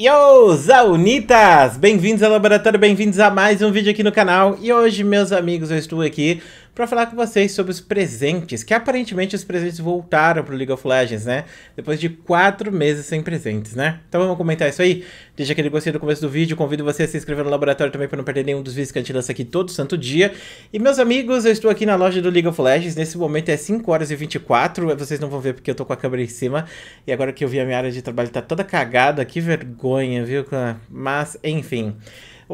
Yo, Zaunitas! Bem-vindos ao laboratório, bem-vindos a mais um vídeo aqui no canal. E hoje, meus amigos, eu estou aqui para falar com vocês sobre os presentes, que aparentemente os presentes voltaram pro League of Legends, né? Depois de quatro meses sem presentes, né? Então vamos comentar isso aí. Deixa aquele gostei no começo do vídeo, convido você a se inscrever no laboratório também para não perder nenhum dos vídeos que a gente lança aqui todo santo dia. E meus amigos, eu estou aqui na loja do League of Legends, nesse momento é 5 horas e 24, vocês não vão ver porque eu tô com a câmera em cima, e agora que eu vi a minha área de trabalho tá toda cagada, que vergonha, viu? Mas, enfim...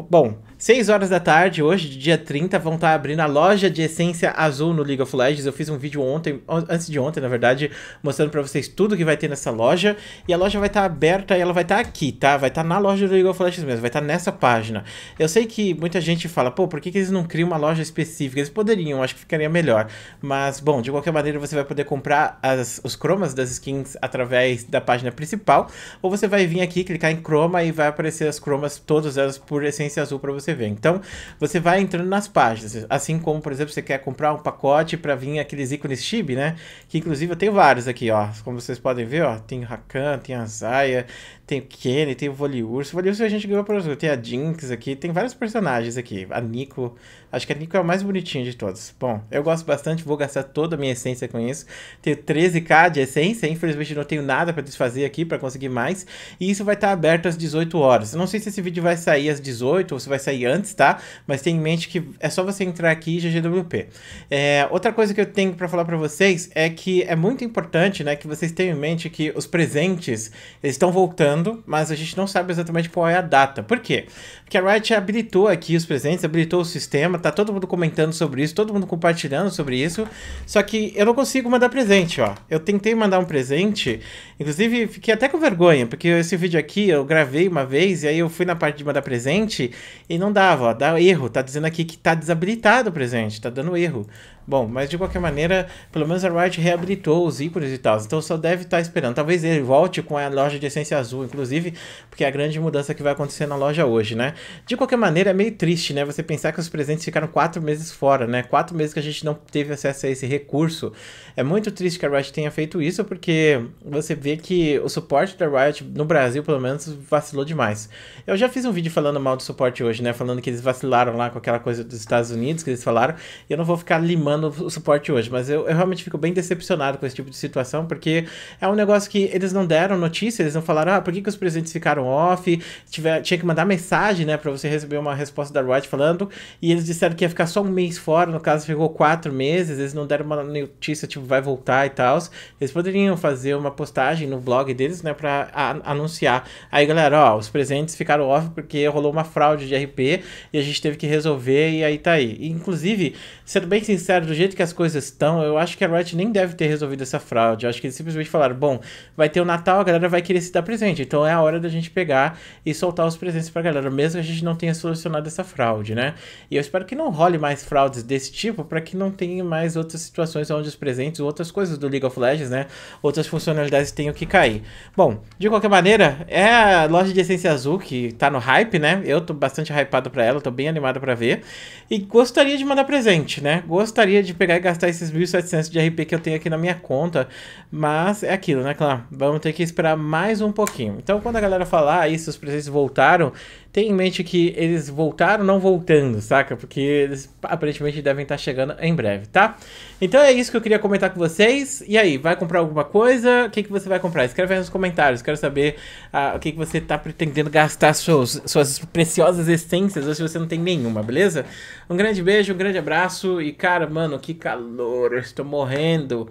Bom, 6 horas da tarde, hoje, dia 30, vão estar tá abrindo a loja de essência azul no League of Legends. Eu fiz um vídeo ontem, antes de ontem, na verdade, mostrando para vocês tudo que vai ter nessa loja. E a loja vai estar tá aberta e ela vai estar tá aqui, tá? Vai estar na loja do League of Legends mesmo, vai estar nessa página. Eu sei que muita gente fala, pô, por que, que eles não criam uma loja específica? Eles poderiam, acho que ficaria melhor. Mas, bom, de qualquer maneira, você vai poder comprar as, os cromas das skins através da página principal. Ou você vai vir aqui, clicar em croma e vai aparecer as cromas, todas elas por essência essência azul para você ver. Então, você vai entrando nas páginas, assim como, por exemplo, você quer comprar um pacote para vir aqueles ícones chibi, né? Que inclusive eu tenho vários aqui, ó. Como vocês podem ver, ó, tem o Rakan, tem a Zaya, tem o Kenny, tem o Voliurso. O Voliurso a gente ganhou para os tem a Jinx aqui, tem vários personagens aqui. A Nico, acho que a Nico é a mais bonitinha de todos. Bom, eu gosto bastante, vou gastar toda a minha essência com isso. Tenho 13k de essência, infelizmente não tenho nada para desfazer aqui para conseguir mais. E isso vai estar aberto às 18 horas. Não sei se esse vídeo vai sair às 18 18, ou se vai sair antes, tá? Mas tenha em mente que é só você entrar aqui GGWP. É, outra coisa que eu tenho para falar para vocês é que é muito importante, né, que vocês tenham em mente que os presentes estão voltando, mas a gente não sabe exatamente qual é a data. Por quê? Porque a Riot habilitou aqui os presentes, habilitou o sistema, tá todo mundo comentando sobre isso, todo mundo compartilhando sobre isso, só que eu não consigo mandar presente, ó. Eu tentei mandar um presente, inclusive fiquei até com vergonha, porque esse vídeo aqui eu gravei uma vez e aí eu fui na parte de mandar presente presente e não dava, ó, dá erro, tá dizendo aqui que tá desabilitado o presente, tá dando erro. Bom, mas de qualquer maneira, pelo menos a Riot reabilitou os ícones e tal. Então só deve estar tá esperando. Talvez ele volte com a loja de essência azul, inclusive, porque é a grande mudança que vai acontecer na loja hoje, né? De qualquer maneira, é meio triste, né? Você pensar que os presentes ficaram quatro meses fora, né? Quatro meses que a gente não teve acesso a esse recurso. É muito triste que a Riot tenha feito isso, porque você vê que o suporte da Riot, no Brasil, pelo menos, vacilou demais. Eu já fiz um vídeo falando mal do suporte hoje, né? Falando que eles vacilaram lá com aquela coisa dos Estados Unidos que eles falaram. E eu não vou ficar limando dando o suporte hoje. Mas eu, eu, realmente fico bem decepcionado com esse tipo de situação, porque é um negócio que eles não deram notícia, eles não falaram, ah, por que, que os presentes ficaram off? Tiver, tinha que mandar mensagem, né, pra você receber uma resposta da Riot falando. E eles disseram que ia ficar só um mês fora, no caso ficou quatro meses, eles não deram uma notícia, tipo, vai voltar e tal. Eles poderiam fazer uma postagem no blog deles, né, pra a, anunciar. Aí, galera, ó, os presentes ficaram off porque rolou uma fraude de RP e a gente teve que resolver e aí tá aí. E, inclusive, sendo bem sincero, do jeito que as coisas estão, eu acho que a Riot nem deve ter resolvido essa fraude. Eu acho que eles simplesmente falaram: bom, vai ter o Natal, a galera vai querer se dar presente. Então é a hora da gente pegar e soltar os presentes pra galera, mesmo que a gente não tenha solucionado essa fraude, né? E eu espero que não role mais fraudes desse tipo para que não tenha mais outras situações onde os presentes, outras coisas do League of Legends, né? Outras funcionalidades tenham que cair. Bom, de qualquer maneira, é a loja de essência azul que tá no hype, né? Eu tô bastante hypado pra ela, tô bem animado para ver. E gostaria de mandar presente, né? Gostaria gostaria de pegar e gastar esses 1.700 de RP que eu tenho aqui na minha conta, mas é aquilo, né, claro? Vamos ter que esperar mais um pouquinho. Então, quando a galera falar, ah, isso, os presentes voltaram, tem em mente que eles voltaram não voltando, saca? Porque eles aparentemente devem estar tá chegando em breve, tá? Então é isso que eu queria comentar com vocês. E aí, vai comprar alguma coisa? O que, que você vai comprar? Escreve aí nos comentários. Quero saber ah, o que, que você está pretendendo gastar suas suas preciosas essências ou se você não tem nenhuma, beleza? Um grande beijo, um grande abraço. E cara, mano, que calor! Eu estou morrendo.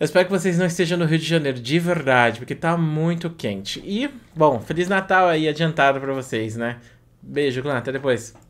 Eu espero que vocês não estejam no Rio de Janeiro, de verdade, porque tá muito quente. E, bom, Feliz Natal aí adiantado para vocês, né? Beijo, Clã, até depois.